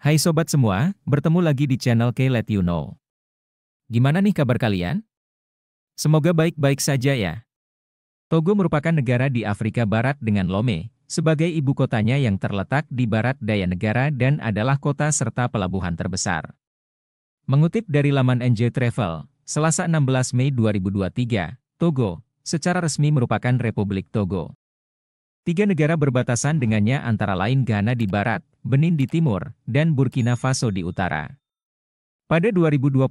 Hai sobat semua, bertemu lagi di channel K Let You Know. Gimana nih kabar kalian? Semoga baik-baik saja ya. Togo merupakan negara di Afrika Barat dengan Lome, sebagai ibu kotanya yang terletak di barat daya negara dan adalah kota serta pelabuhan terbesar. Mengutip dari laman NJ Travel, Selasa 16 Mei 2023, Togo, secara resmi merupakan Republik Togo. Tiga negara berbatasan dengannya antara lain Ghana di barat, Benin di timur, dan Burkina Faso di utara. Pada 2022,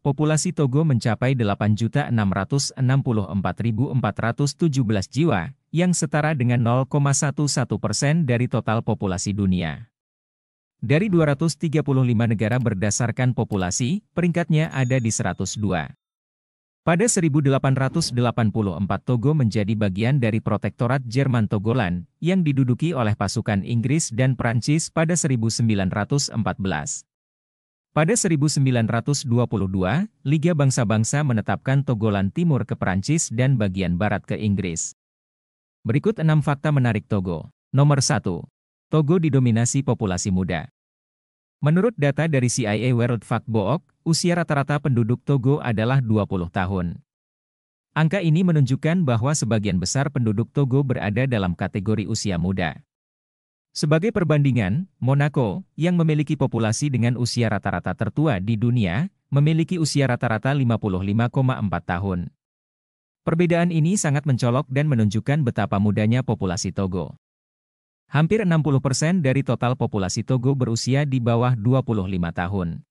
populasi Togo mencapai 8.664.417 jiwa, yang setara dengan 0,11 persen dari total populasi dunia. Dari 235 negara berdasarkan populasi, peringkatnya ada di 102. Pada 1884 Togo menjadi bagian dari Protektorat Jerman Togoland, yang diduduki oleh pasukan Inggris dan Perancis pada 1914. Pada 1922, Liga Bangsa-Bangsa menetapkan Togolan Timur ke Perancis dan bagian barat ke Inggris. Berikut enam fakta menarik Togo. Nomor 1. Togo didominasi populasi muda. Menurut data dari CIA World Factbook, usia rata-rata penduduk Togo adalah 20 tahun. Angka ini menunjukkan bahwa sebagian besar penduduk Togo berada dalam kategori usia muda. Sebagai perbandingan, Monaco, yang memiliki populasi dengan usia rata-rata tertua di dunia, memiliki usia rata-rata 55,4 tahun. Perbedaan ini sangat mencolok dan menunjukkan betapa mudanya populasi Togo. Hampir 60% persen dari total populasi Togo berusia di bawah 25 tahun.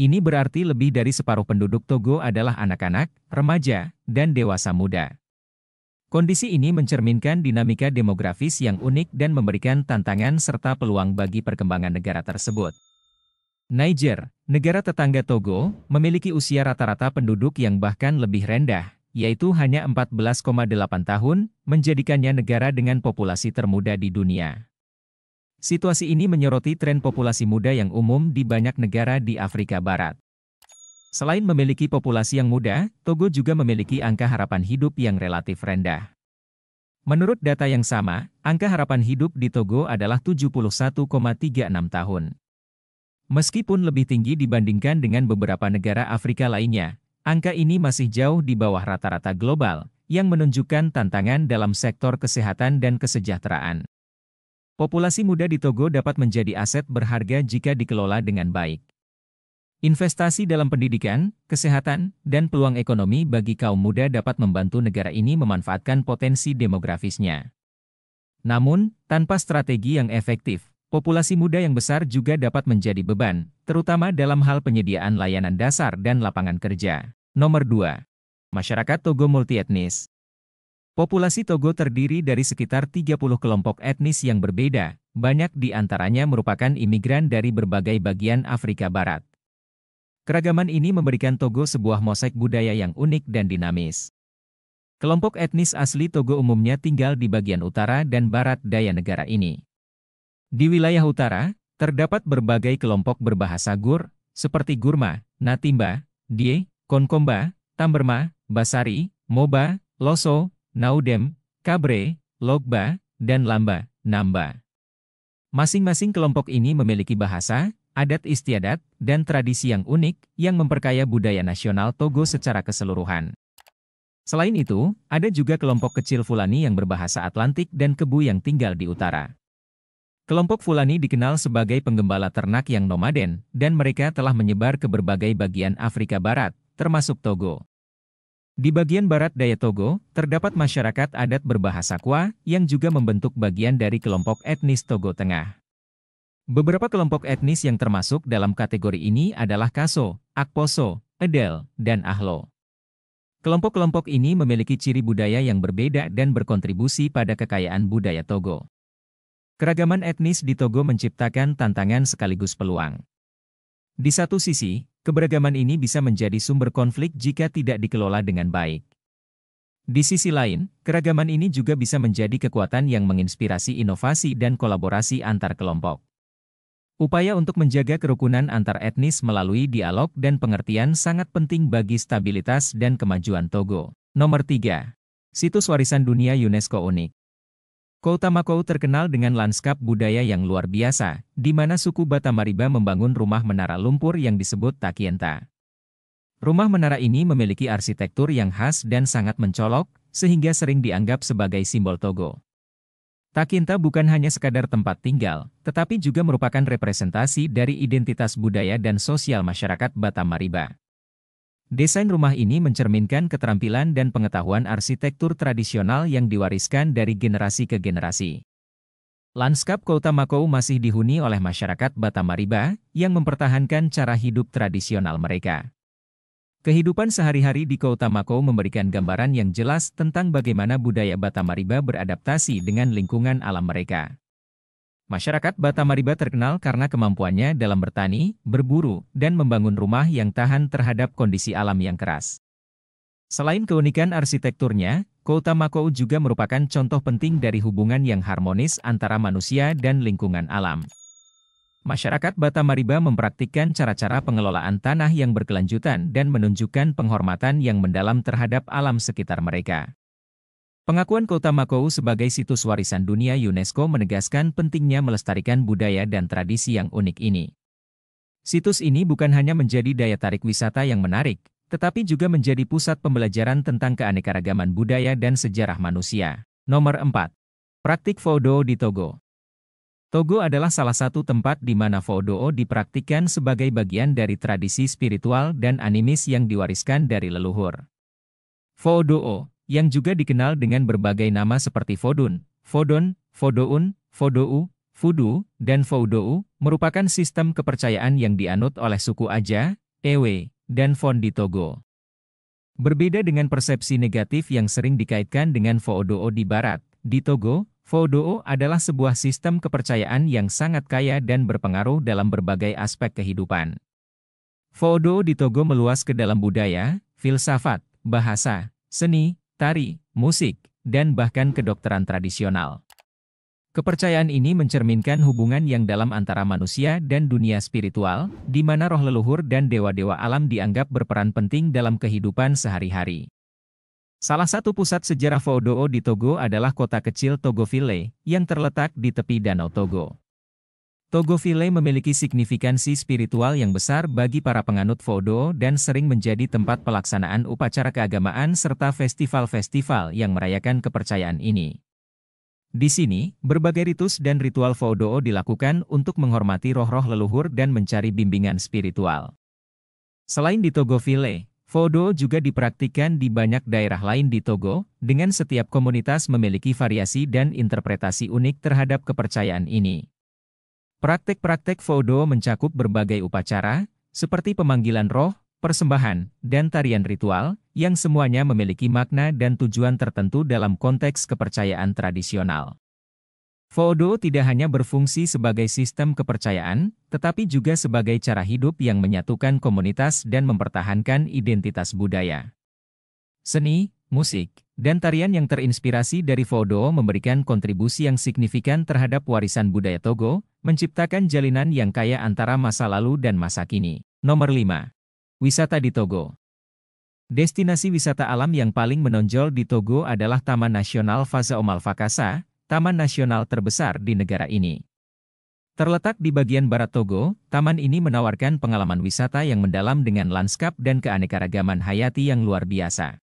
Ini berarti lebih dari separuh penduduk Togo adalah anak-anak, remaja, dan dewasa muda. Kondisi ini mencerminkan dinamika demografis yang unik dan memberikan tantangan serta peluang bagi perkembangan negara tersebut. Niger, negara tetangga Togo, memiliki usia rata-rata penduduk yang bahkan lebih rendah, yaitu hanya 14,8 tahun, menjadikannya negara dengan populasi termuda di dunia. Situasi ini menyoroti tren populasi muda yang umum di banyak negara di Afrika Barat. Selain memiliki populasi yang muda, Togo juga memiliki angka harapan hidup yang relatif rendah. Menurut data yang sama, angka harapan hidup di Togo adalah 71,36 tahun. Meskipun lebih tinggi dibandingkan dengan beberapa negara Afrika lainnya, Angka ini masih jauh di bawah rata-rata global, yang menunjukkan tantangan dalam sektor kesehatan dan kesejahteraan. Populasi muda di Togo dapat menjadi aset berharga jika dikelola dengan baik. Investasi dalam pendidikan, kesehatan, dan peluang ekonomi bagi kaum muda dapat membantu negara ini memanfaatkan potensi demografisnya. Namun, tanpa strategi yang efektif, populasi muda yang besar juga dapat menjadi beban, terutama dalam hal penyediaan layanan dasar dan lapangan kerja. Nomor 2. Masyarakat Togo multietnis. Populasi Togo terdiri dari sekitar 30 kelompok etnis yang berbeda, banyak di antaranya merupakan imigran dari berbagai bagian Afrika Barat. Keragaman ini memberikan Togo sebuah mosaik budaya yang unik dan dinamis. Kelompok etnis asli Togo umumnya tinggal di bagian utara dan barat daya negara ini. Di wilayah utara, Terdapat berbagai kelompok berbahasa Gur, seperti Gurma, Natimba, Die, Konkomba, Tamberma, Basari, Moba, Loso, Naudem, Kabre, Logba, dan Lamba, Namba. Masing-masing kelompok ini memiliki bahasa, adat istiadat, dan tradisi yang unik yang memperkaya budaya nasional Togo secara keseluruhan. Selain itu, ada juga kelompok kecil Fulani yang berbahasa Atlantik dan Kebu yang tinggal di utara. Kelompok Fulani dikenal sebagai penggembala ternak yang nomaden, dan mereka telah menyebar ke berbagai bagian Afrika Barat, termasuk Togo. Di bagian barat daya Togo, terdapat masyarakat adat berbahasa Kwa, yang juga membentuk bagian dari kelompok etnis Togo Tengah. Beberapa kelompok etnis yang termasuk dalam kategori ini adalah Kaso, Akposo, Edel, dan Ahlo. Kelompok-kelompok ini memiliki ciri budaya yang berbeda dan berkontribusi pada kekayaan budaya Togo. Keragaman etnis di Togo menciptakan tantangan sekaligus peluang. Di satu sisi, keberagaman ini bisa menjadi sumber konflik jika tidak dikelola dengan baik. Di sisi lain, keragaman ini juga bisa menjadi kekuatan yang menginspirasi inovasi dan kolaborasi antar kelompok. Upaya untuk menjaga kerukunan antar etnis melalui dialog dan pengertian sangat penting bagi stabilitas dan kemajuan Togo. Nomor 3. Situs Warisan Dunia UNESCO unik. Kota Makau terkenal dengan lanskap budaya yang luar biasa, di mana suku Batamariba membangun rumah menara lumpur yang disebut Takienta. Rumah menara ini memiliki arsitektur yang khas dan sangat mencolok, sehingga sering dianggap sebagai simbol Togo. Takinta bukan hanya sekadar tempat tinggal, tetapi juga merupakan representasi dari identitas budaya dan sosial masyarakat Batamariba. Desain rumah ini mencerminkan keterampilan dan pengetahuan arsitektur tradisional yang diwariskan dari generasi ke generasi. Lanskap Kota Makau masih dihuni oleh masyarakat Batamariba yang mempertahankan cara hidup tradisional mereka. Kehidupan sehari-hari di Kota Makau memberikan gambaran yang jelas tentang bagaimana budaya Batamariba beradaptasi dengan lingkungan alam mereka. Masyarakat Batamariba terkenal karena kemampuannya dalam bertani, berburu, dan membangun rumah yang tahan terhadap kondisi alam yang keras. Selain keunikan arsitekturnya, Kota Makau juga merupakan contoh penting dari hubungan yang harmonis antara manusia dan lingkungan alam. Masyarakat Batamariba mempraktikkan cara-cara pengelolaan tanah yang berkelanjutan dan menunjukkan penghormatan yang mendalam terhadap alam sekitar mereka. Pengakuan Kota Makau sebagai situs warisan dunia UNESCO menegaskan pentingnya melestarikan budaya dan tradisi yang unik ini. Situs ini bukan hanya menjadi daya tarik wisata yang menarik, tetapi juga menjadi pusat pembelajaran tentang keanekaragaman budaya dan sejarah manusia. Nomor 4. Praktik Fodo di Togo Togo adalah salah satu tempat di mana Fodo dipraktikkan sebagai bagian dari tradisi spiritual dan animis yang diwariskan dari leluhur. Fodo yang juga dikenal dengan berbagai nama seperti Fodun, Fodon, Fodoun, Fodou, Fudu, dan Foudou, merupakan sistem kepercayaan yang dianut oleh suku Aja, Ewe, dan Fon di Togo. Berbeda dengan persepsi negatif yang sering dikaitkan dengan Foudou di Barat, di Togo, Foudou adalah sebuah sistem kepercayaan yang sangat kaya dan berpengaruh dalam berbagai aspek kehidupan. Foudou di Togo meluas ke dalam budaya, filsafat, bahasa, seni, tari, musik, dan bahkan kedokteran tradisional. Kepercayaan ini mencerminkan hubungan yang dalam antara manusia dan dunia spiritual, di mana roh leluhur dan dewa-dewa alam dianggap berperan penting dalam kehidupan sehari-hari. Salah satu pusat sejarah Fodoo di Togo adalah kota kecil Togoville, yang terletak di tepi Danau Togo. Togoville memiliki signifikansi spiritual yang besar bagi para penganut Vodo dan sering menjadi tempat pelaksanaan upacara keagamaan serta festival-festival yang merayakan kepercayaan ini. Di sini, berbagai ritus dan ritual Vodo dilakukan untuk menghormati roh-roh leluhur dan mencari bimbingan spiritual. Selain di Togoville, Vodo juga dipraktikkan di banyak daerah lain di Togo, dengan setiap komunitas memiliki variasi dan interpretasi unik terhadap kepercayaan ini. Praktek-praktek Foudo mencakup berbagai upacara, seperti pemanggilan roh, persembahan, dan tarian ritual, yang semuanya memiliki makna dan tujuan tertentu dalam konteks kepercayaan tradisional. Foudo tidak hanya berfungsi sebagai sistem kepercayaan, tetapi juga sebagai cara hidup yang menyatukan komunitas dan mempertahankan identitas budaya. Seni, musik, dan tarian yang terinspirasi dari Fodo memberikan kontribusi yang signifikan terhadap warisan budaya Togo, menciptakan jalinan yang kaya antara masa lalu dan masa kini. Nomor 5. Wisata di Togo Destinasi wisata alam yang paling menonjol di Togo adalah Taman Nasional Omal Fakasa, taman nasional terbesar di negara ini. Terletak di bagian barat Togo, taman ini menawarkan pengalaman wisata yang mendalam dengan lanskap dan keanekaragaman hayati yang luar biasa.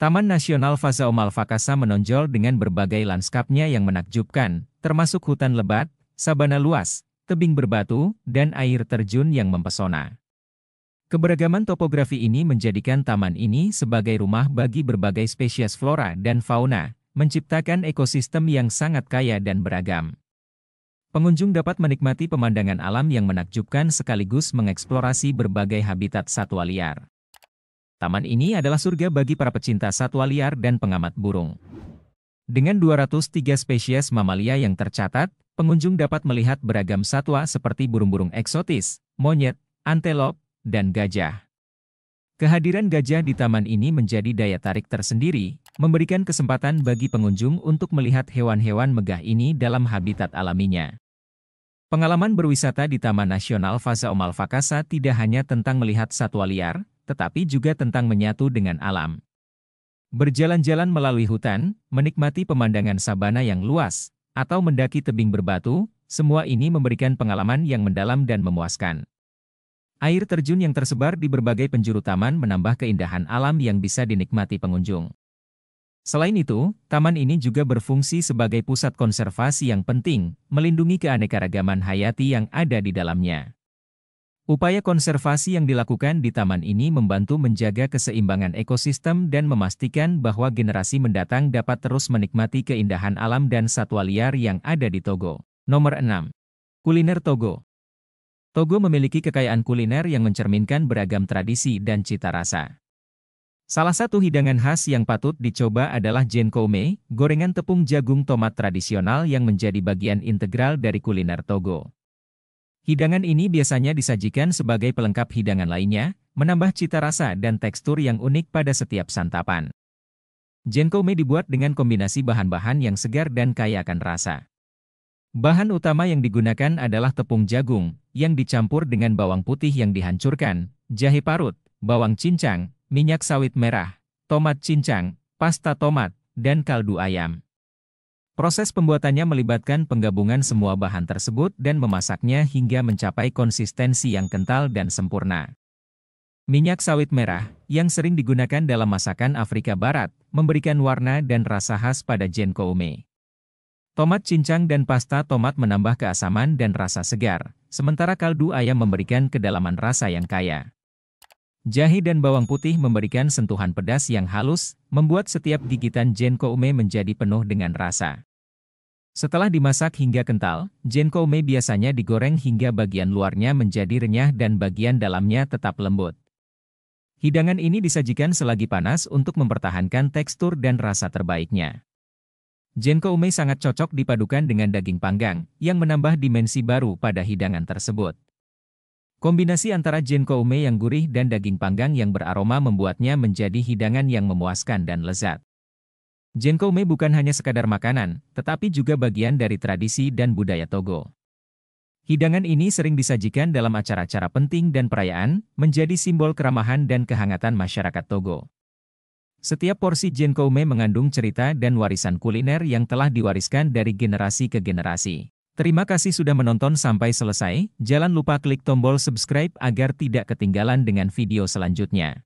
Taman Nasional Fazao Malvakasa menonjol dengan berbagai lanskapnya yang menakjubkan, termasuk hutan lebat, sabana luas, tebing berbatu, dan air terjun yang mempesona. Keberagaman topografi ini menjadikan taman ini sebagai rumah bagi berbagai spesies flora dan fauna, menciptakan ekosistem yang sangat kaya dan beragam. Pengunjung dapat menikmati pemandangan alam yang menakjubkan sekaligus mengeksplorasi berbagai habitat satwa liar. Taman ini adalah surga bagi para pecinta satwa liar dan pengamat burung. Dengan 203 spesies mamalia yang tercatat, pengunjung dapat melihat beragam satwa seperti burung-burung eksotis, monyet, antelop, dan gajah. Kehadiran gajah di taman ini menjadi daya tarik tersendiri, memberikan kesempatan bagi pengunjung untuk melihat hewan-hewan megah ini dalam habitat alaminya. Pengalaman berwisata di Taman Nasional Faza Omal Fakasa tidak hanya tentang melihat satwa liar, tetapi juga tentang menyatu dengan alam. Berjalan-jalan melalui hutan, menikmati pemandangan sabana yang luas, atau mendaki tebing berbatu, semua ini memberikan pengalaman yang mendalam dan memuaskan. Air terjun yang tersebar di berbagai penjuru taman menambah keindahan alam yang bisa dinikmati pengunjung. Selain itu, taman ini juga berfungsi sebagai pusat konservasi yang penting, melindungi keanekaragaman hayati yang ada di dalamnya. Upaya konservasi yang dilakukan di taman ini membantu menjaga keseimbangan ekosistem dan memastikan bahwa generasi mendatang dapat terus menikmati keindahan alam dan satwa liar yang ada di Togo. Nomor 6. Kuliner Togo Togo memiliki kekayaan kuliner yang mencerminkan beragam tradisi dan cita rasa. Salah satu hidangan khas yang patut dicoba adalah jenkome, gorengan tepung jagung tomat tradisional yang menjadi bagian integral dari kuliner Togo. Hidangan ini biasanya disajikan sebagai pelengkap hidangan lainnya, menambah cita rasa dan tekstur yang unik pada setiap santapan. Jenkome dibuat dengan kombinasi bahan-bahan yang segar dan kaya akan rasa. Bahan utama yang digunakan adalah tepung jagung, yang dicampur dengan bawang putih yang dihancurkan, jahe parut, bawang cincang, minyak sawit merah, tomat cincang, pasta tomat, dan kaldu ayam. Proses pembuatannya melibatkan penggabungan semua bahan tersebut dan memasaknya hingga mencapai konsistensi yang kental dan sempurna. Minyak sawit merah, yang sering digunakan dalam masakan Afrika Barat, memberikan warna dan rasa khas pada Jenko Ume. Tomat cincang dan pasta tomat menambah keasaman dan rasa segar, sementara kaldu ayam memberikan kedalaman rasa yang kaya. Jahe dan bawang putih memberikan sentuhan pedas yang halus, membuat setiap gigitan jenko jenkoume menjadi penuh dengan rasa. Setelah dimasak hingga kental, jenko jenkoume biasanya digoreng hingga bagian luarnya menjadi renyah dan bagian dalamnya tetap lembut. Hidangan ini disajikan selagi panas untuk mempertahankan tekstur dan rasa terbaiknya. Jenko Jenkoume sangat cocok dipadukan dengan daging panggang, yang menambah dimensi baru pada hidangan tersebut. Kombinasi antara ume yang gurih dan daging panggang yang beraroma membuatnya menjadi hidangan yang memuaskan dan lezat. ume bukan hanya sekadar makanan, tetapi juga bagian dari tradisi dan budaya Togo. Hidangan ini sering disajikan dalam acara-acara penting dan perayaan, menjadi simbol keramahan dan kehangatan masyarakat Togo. Setiap porsi ume mengandung cerita dan warisan kuliner yang telah diwariskan dari generasi ke generasi. Terima kasih sudah menonton sampai selesai, jangan lupa klik tombol subscribe agar tidak ketinggalan dengan video selanjutnya.